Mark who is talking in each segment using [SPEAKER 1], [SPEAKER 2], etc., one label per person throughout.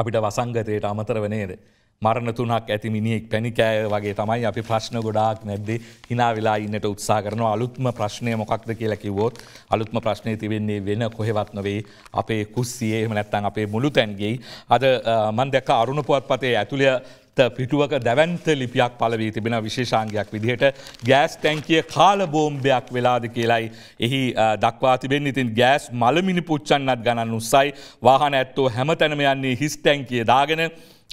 [SPEAKER 1] අපිට වසංගතයට අමතර වනේද. මරණ තුනක් ඇති මිනිෙක් පැණිකෑය වගේ තමයි අපි ප්‍රශ්න ගොඩාක් නැද්දේ හිනා වෙලා ඉන්නට උත්සා කරන අලුත්ම ප්‍රශ්නය මොකක්ද කියලකිවෝත් අලුත්ම ප්‍රශ්නය තිවෙන්නේ වෙන කොහෙවත් නොවේ අපේ කුස්සියේ මනැත්තන් අපේ මුළු තැන්ගේ අද මන්දක අරුණ පුවත් පතේ ඇතුළය පිටුවක දැවන්ත ලිපියක් පලවී තිබෙන විශේෂාංගයක් විදිහට ගෑස් තැන්කිය කාල බෝම්භයක් වෙලාද කියලයි. එහි දක්වා තිබෙන් ඉතින් ගෑස් මළමිනි පුච්චන්නත් ගණන් උත්සයි වාහන ඇත්තෝ හැම තැනම යන්නේ හිස් තැන්කිය දාගෙන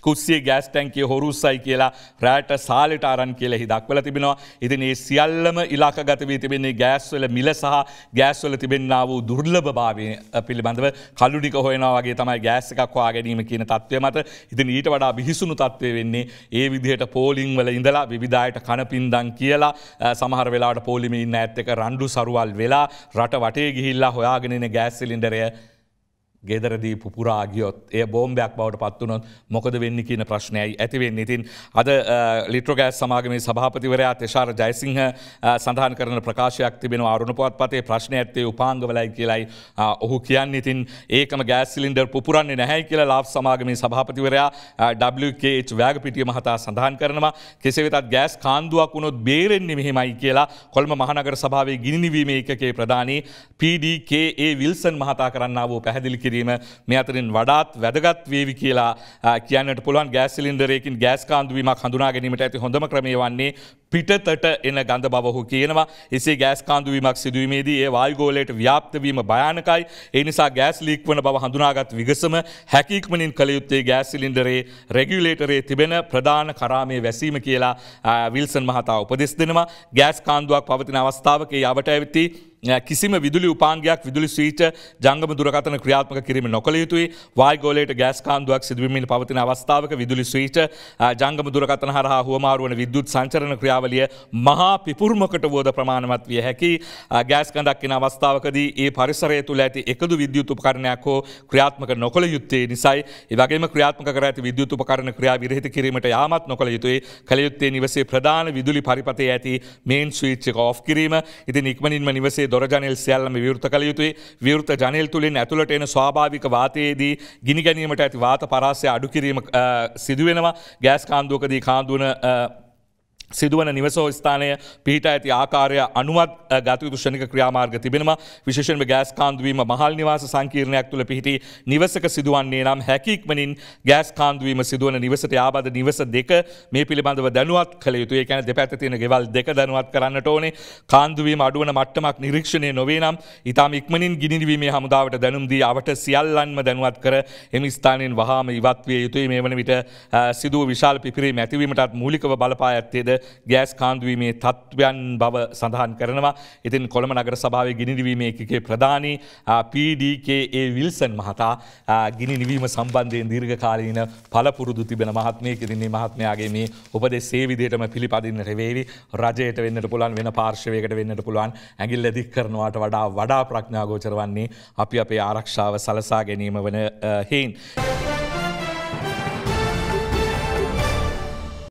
[SPEAKER 1] කුස්සේ ගෑස්ටැන්ගේ හොරුසයි කියලා රෑට සාලට අරන් කියල හිදක්වල තිබෙනවා ඉතින් ඒ සියල්ලම ඉලාක ගතවී තිබෙන්නේ ගෑස්වල මිල සහ ගෑස්වල තිබෙන්න්න වූ දුර්ලභභාවය පිළිබඳව කලුඩික හොයනවාගේ තමයි ගෑස්සකක්වා ගැනීම කියන තත්වය මත ඉතින් ඊට වඩා බිහිසුණු තත්වය වෙන්නේ ඒ විදිහට පෝලිංවල ඉඳලා විධායට කණපින්දන් කියලා සමහර වෙලාට පෝලිමින්න ඇත්තක රණ්ඩු සරුවල් වෙලා රට වටේ ගිහිල්ලා හොයාගෙනෙන ගෑස්සිලින්ඩරය ගෙදරදී පුරාගියොත් ඒ බෝම්භයක් බවට පත්වනොත් මොකද වෙන්න කියන ප්‍රශ්නයයි ඇතිවෙන්න ඉතින් අද ලිට්‍රගෑස් සමාගමේ සභාපතිවරයා තෙශාර ජයසිංහ සඳහන් කරන ප්‍රකාශයක් තිබෙන අරුණ පුවත් පතේ ප්‍රශ්න ඇත්තේ උපාංගවලයි කියලයි ඔහු කියන්න ඉතින් ඒකම ගෑස්සිලින්ඩර් පුරන්නේ නැහැයි කියලා ලාබ් සමාගමේ සභාපතිවරයා WKH වෑගපිටිය මහතා සඳහන් කරනවා කෙසේ වෙතත් ගෑස් කාන්දුවක් වුණොත් බේරෙන්නේ මෙහෙමයි කියලා කොල්ම මහනගර සභාවේ ගිනිවීම එකකේ ප්‍රධානී PDKA විල්සන් මහතා කරන්නාවෝ පැහැදිලි කිරීම කිරීම මේ අතරින් වඩාත් වැදගත් වේවි කියලා කියන්නට පුළුවන් ගෑස් සිලින්ඩරයකින් ගෑස් කාන්දුවීමක් හඳුනා ගැනීමට ඇති හොඳම ක්‍රමය වන්නේ පිටතට එන ගඳ බවහු කියනවා එසේ ගෑස් කාන්දුවීමක් සිදුවීමේදී ඒ වායුගෝලයට ව්‍යාප්තවීම භයානකයි ඒ නිසා ගෑස් ලීක් වන බව හඳුනාගත් විගසම හැකික්මනින් කළ යුත්තේ ගෑස් සිලින්ඩරේ රෙගියුලේටරේ තිබෙන ප්‍රධාන කරාමයේ වැසීම කියලා විල්සන් මහතා උපදෙස් දෙනවා ගෑස් කාන්දුවක් පවතින අවස්ථාවක යවට ඇවිත් කිසිම විදුලි උපාන්ගයක් විදුලි සීට ජංගම දුරකතන ක්‍රියාත්මක කිරීම නොකළ යුතුයි වායිගෝලට ගෑස් කාන්දුවක් සිදුවමින් පවතින අවස්ථාවක විදුලි සීට ජංගම දුරකතන හරහා හුවමාරුවන විදුත් සංචරණ ක්‍රියාවලිය මහා පිපුර්මකට වෝද ප්‍රමාණවත් විය හැකි ගෑස් කඳක්කින අවස්ථාවකදී ඒ පරිසරය තුළ ඇති එකදු විද්‍යුත් උපකරණයක් හෝ ක්‍රියාත්මක නොකළ යුත්තේ නිසයි ඒවගේම ක්‍රියාත්මක කර ඇති විද්‍යුත් උපකරණ ක්‍රියා විරහිත කිරීමට යාමත් නොකළ යුතුයි කළ යුත්තේ නිවසේ ප්‍රධාන විදුලි පරිපතේ ඇති මේන් ස්විච්චක ඔෆ් කිරීම ඉතින් ඉක්මනින්ම නිවසේ දොරජනල් සියල්ලම විවෘත කළ යුතුයි විවෘත ජනල් තුළින් ඇතුළට එන ස්වාභාවික වාතයේදී ගිනි ගැනීමට ඇති වාත පරාසය අඩුකිරීම සිදුවෙනවා ගෑස් කාන්දුවකදී කාන්දුවන සිදුවන නිවසෝ ස්ථානය පිහිට ඇති ආකාරය අනුවත් ගතයුතු ෂණික ක්‍රියාමාර්ග තිබෙනවා විශේෂෙන්ම ගෑස් කාන්දුවීම මහල් නිවාස සංකීර්ණයක් තුළ පිහිටි නිවසක සිදුවන්නේ නම් හැකික්මනින් ගෑස් කාන්දුවීම සිදුවන නිවසට යාබද නිවස දෙක මේ පිළිබඳව දැනුවත් කළ යුතු ඒකැන දෙපැත්ත තියෙන ගෙවල් දෙක දැනුවත් කරන්නට ඕනේ කාන්දුවීම අඩුවන මට්ටමක් නිරීක්ෂණය නොවේ නම් ඉතාම ඉක්මනින් ගිනිවීමේ හමුදාවට දැනුම් දී අවට සියල්ලන්ම දැනුවත් කර එම ස්ථානයෙන් වහාම ඉවත් විය යුතුයි මේ වන විට සිදුව විශාල පිපිරීම ඇතිවීමටත් මූලිකව බලපා ඇත්තේද ගෑස් කාන්දුවීමේ තත්ත්වයන් බව සඳහන් කරනවා. ඉතින් කොළම නගර සභාව ගිනිනිවීමේකගේ ප්‍රධානී පඩකඒ විල්සන් මහතා ගිනි නිවීම සම්බන්ධයෙන් දීර්ඝකාලීන පලපුරුදු තිබෙන මහත්මයක තින්නේ මහත්මයාගේ මේ ඔපදේ සේවිදියටම පිළිපදින්නට වේවි රජයට වෙන්නට පුළන් වෙන පාර්ශවයකට වෙන්නට පුළුවන් ඇගිල්ල දික් කරනවාට වඩා වඩා ප්‍රඥාගෝචර වන්නේ අපි අපේ ආරක්ෂාව සලසා ගැනීම වන හයින්.